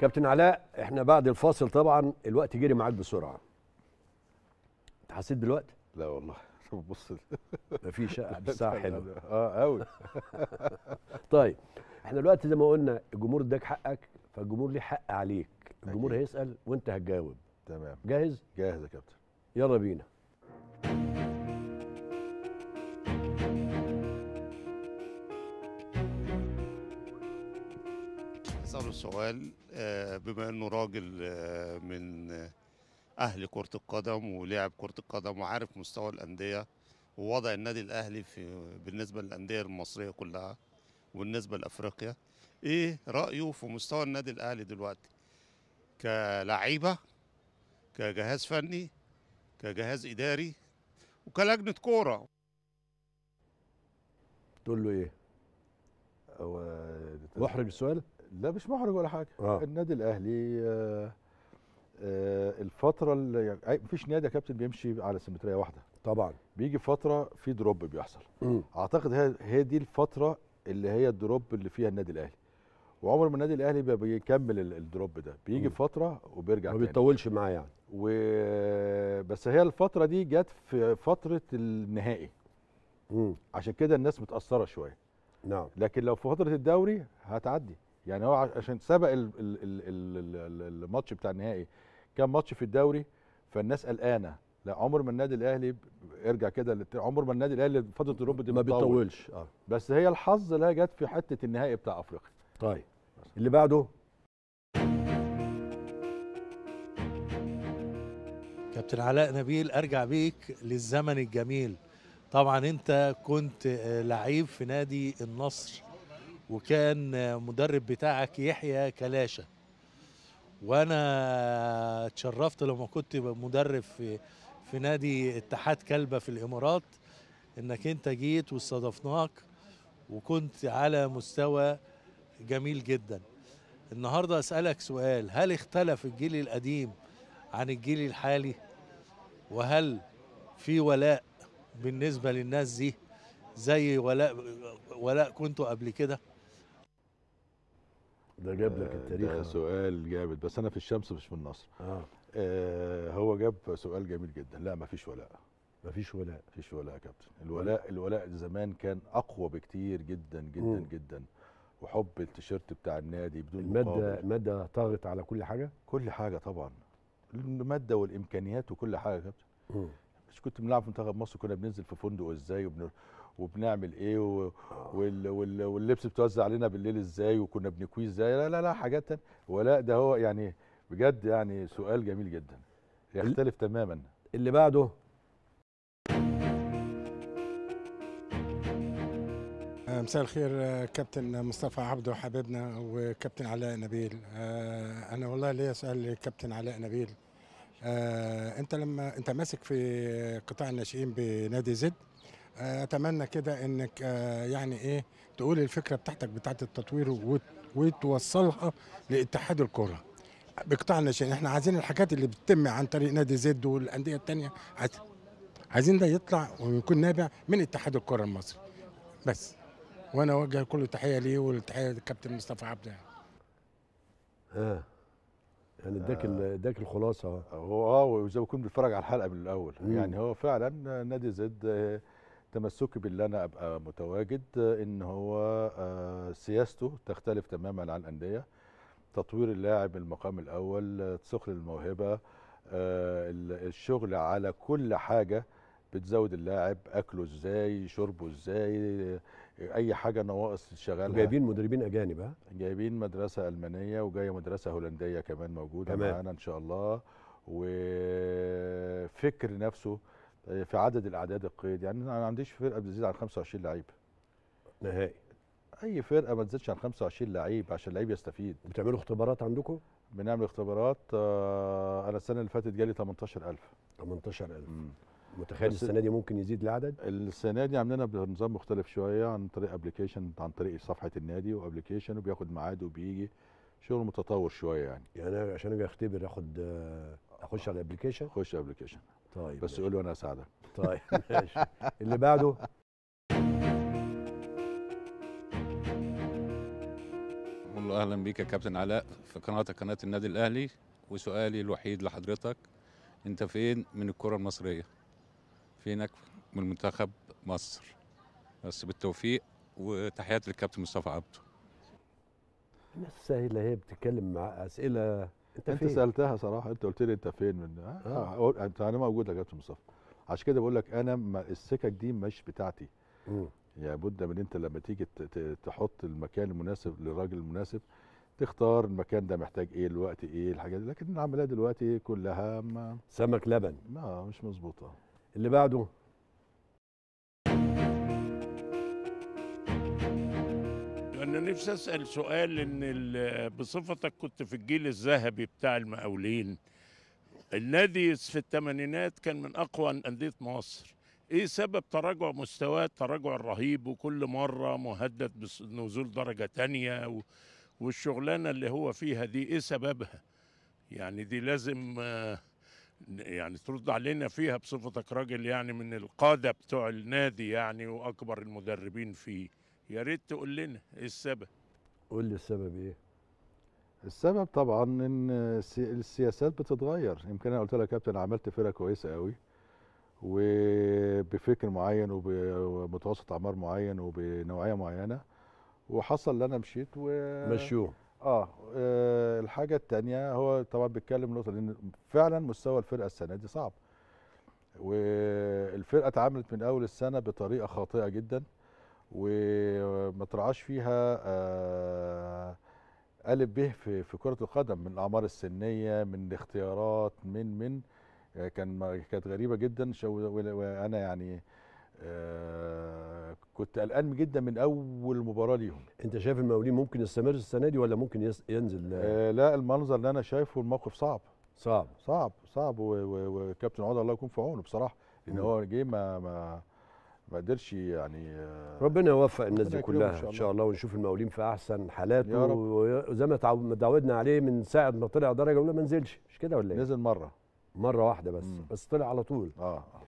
كابتن علاء احنا بعد الفاصل طبعا الوقت جري معاك بسرعه انت حسيت بالوقت لا والله بص مفيش الساعه حلوه اه قوي طيب احنا دلوقتي زي ما قلنا الجمهور اداك حقك فالجمهور ليه حق عليك الجمهور هيسال وانت هتجاوب تمام جاهز جاهز يا كابتن يلا بينا أسأله سؤال آه، بما أنه راجل آه، من أهل كرة القدم ولعب كرة القدم وعارف مستوى الأندية ووضع النادي الأهلي في بالنسبة للأندية المصرية كلها وبالنسبة لأفريقيا إيه رأيه في مستوى النادي الأهلي دلوقتي كلعيبة كجهاز فني كجهاز إداري وكلجنة كورة تقول له إيه؟ هو محرج السؤال؟ لا مش محرج ولا حاجه آه. النادي الاهلي آه آه الفتره اللي يعني مفيش نادي يا كابتن بيمشي على سيمتريه واحده طبعا بيجي فتره في دروب بيحصل م. اعتقد هي دي الفتره اللي هي الدروب اللي فيها النادي الاهلي وعمر ما النادي الاهلي بيكمل الدروب ده بيجي م. فتره وبيرجع ما بيطولش معاه يعني و... بس هي الفتره دي جت في فتره النهائي م. عشان كده الناس متاثره شويه نعم لكن لو في فتره الدوري هتعدي يعني هو عشان سبق الماتش بتاع النهائي كان ماتش في الدوري فالناس قلقانه لا عمر ما النادي الاهلي ارجع كده عمر ما النادي الاهلي فتره الروب دي ما بتطولش اه بس هي الحظ اللي جت في حته النهائي بتاع افريقيا طيب اللي بعده كابتن علاء نبيل ارجع بيك للزمن الجميل طبعا انت كنت آه، لعيب في نادي النصر وكان مدرب بتاعك يحيى كلاشه وانا اتشرفت لما كنت مدرب في في نادي اتحاد كلبه في الامارات انك انت جيت واستضفناك وكنت على مستوى جميل جدا النهارده اسالك سؤال هل اختلف الجيل القديم عن الجيل الحالي وهل في ولاء بالنسبه للناس دي زي ولاء ولاء كنتوا قبل كده ده جاب لك آه، التاريخ ده سؤال جامد بس انا في الشمس مش في النصر آه. آه هو جاب سؤال جميل جدا لا مفيش ولاء مفيش ولاء مفيش ولاء يا كابتن الولاء الولاء زمان كان اقوى بكتير جدا جدا م. جدا وحب التيشيرت بتاع النادي بدون المادة مقابل. المادة طغت على كل حاجة؟ كل حاجة طبعا المادة والإمكانيات وكل حاجة يا كابتن مش كنت بنلعب في منتخب مصر كنا بننزل في فندق ازاي وبن... وبنعمل ايه واللبس بتوزع علينا بالليل ازاي وكنا بنكويه ازاي لا لا لا حاجات ولا ده هو يعني بجد يعني سؤال جميل جدا يختلف تماما اللي بعده آه، مساء الخير آه، كابتن مصطفى عبده حبيبنا وكابتن علاء نبيل آه، انا والله ليا سؤال لكابتن علاء نبيل انت لما انت ماسك في قطاع الناشئين بنادي زد اتمنى كده انك آه، يعني ايه تقول الفكره بتاعتك بتاعت التطوير وتوصلها لاتحاد الكره بقطاع الناشئين احنا عايزين الحاجات اللي بتتم عن طريق نادي زد والانديه الثانيه عايزين ده يطلع ويكون نابع من اتحاد الكره المصري بس وانا اوجه كل تحيه ليه والتحيه للكابتن مصطفى عبده يعني. اه يعني اداك آه اداك الخلاصه هو اه وزي ما كنت بيتفرج على الحلقه من الاول مم. يعني هو فعلا نادي زد تمسكي باللي انا ابقى متواجد ان هو آه، سياسته تختلف تماما عن الانديه تطوير اللاعب المقام الاول ثقل الموهبه آه، الشغل على كل حاجه بتزود اللاعب اكله ازاي شربه ازاي اي حاجه نواقص شغالها جايبين مدربين اجانب ها جايبين مدرسه المانيه وجايه مدرسه هولنديه كمان موجوده معانا ان شاء الله وفكر نفسه في عدد الاعداد القيد يعني انا ما عنديش فرقه بتزيد عن 25 لعيب نهائي اي فرقه ما تزيدش عن 25 لعيب عشان اللعيب يستفيد بتعملوا اختبارات عندكم بنعمل اختبارات آه، انا السنه اللي فاتت جالي 18000 18000 متخيل السنه دي ممكن يزيد العدد السنه دي عاملينها بنظام مختلف شويه عن طريق ابلكيشن عن طريق صفحه النادي وابلكيشن وبياخد ميعاد وبيجي شغل متطور شويه يعني يعني عشان اجي اختبر اخد آه، اخش على الابلكيشن اخش ابلكيشن طيب بس قول له انا اساعدك طيب ماشي اللي بعده والله اهلا بيك يا كابتن علاء في قناتك قناه النادي الاهلي وسؤالي الوحيد لحضرتك انت فين من الكره المصريه فينك من منتخب مصر بس بالتوفيق وتحياتي للكابتن مصطفى عبده الناس سهله هي بتتكلم مع اسئله انت, انت سالتها صراحه انت قلت لي انت فين من آه. اه، انت انا موجود يا كابتن مصطفى عشان كده بقول لك انا السكك دي مش بتاعتي امم يعني بد من انت لما تيجي تحط المكان المناسب للراجل المناسب تختار المكان ده محتاج ايه الوقت ايه الحاجات دي لكن العمليه دلوقتي كلها ما سمك لبن ما مش مظبوطه اللي بعده انا نفسي اسال سؤال ان بصفتك كنت في الجيل الذهبي بتاع المقاولين النادي في الثمانينات كان من اقوى انديه مصر ايه سبب تراجع مستواه التراجع الرهيب وكل مره مهدد بنزول درجه تانية والشغلانه اللي هو فيها دي ايه سببها يعني دي لازم يعني ترد علينا فيها بصفتك راجل يعني من القاده بتوع النادي يعني واكبر المدربين فيه يا ريت تقول لنا ايه السبب قول لي السبب ايه السبب طبعا ان السياسات بتتغير يمكن انا قلت لك يا كابتن عملت فرقه كويسه قوي وبفكر معين وبمتوسط اعمار معين وبنوعيه معينه وحصل اللي انا مشيت و مشوه آه, اه الحاجه الثانيه هو طبعا بيتكلم نقطه لان فعلا مستوى الفرقه السنه دي صعب والفرقه اتعاملت من اول السنه بطريقه خاطئه جدا و ترعاش فيها آه، ألف به في, في كرة القدم من الأعمار السنية من الاختيارات من من آه، كان كانت غريبة جدا وأنا يعني آه، كنت قلقان جدا من اول مباراه ليهم انت شايف المقاولين ممكن يستمر السنه دي ولا ممكن ينزل لا المنظر اللي انا شايفه الموقف صعب صعب صعب صعب وكابتن عوض الله يكون في عونه بصراحه لان هو جه ما ما ما قدرش يعني ربنا يوفق الناس دي كلها ان شاء الله ونشوف المقاولين في احسن حالاته وزي ما تعودنا عليه من ساعه ما طلع درجه ولا ما نزلش مش كده ولا ايه؟ نزل مره مره واحده بس مم. بس طلع على طول اه, آه.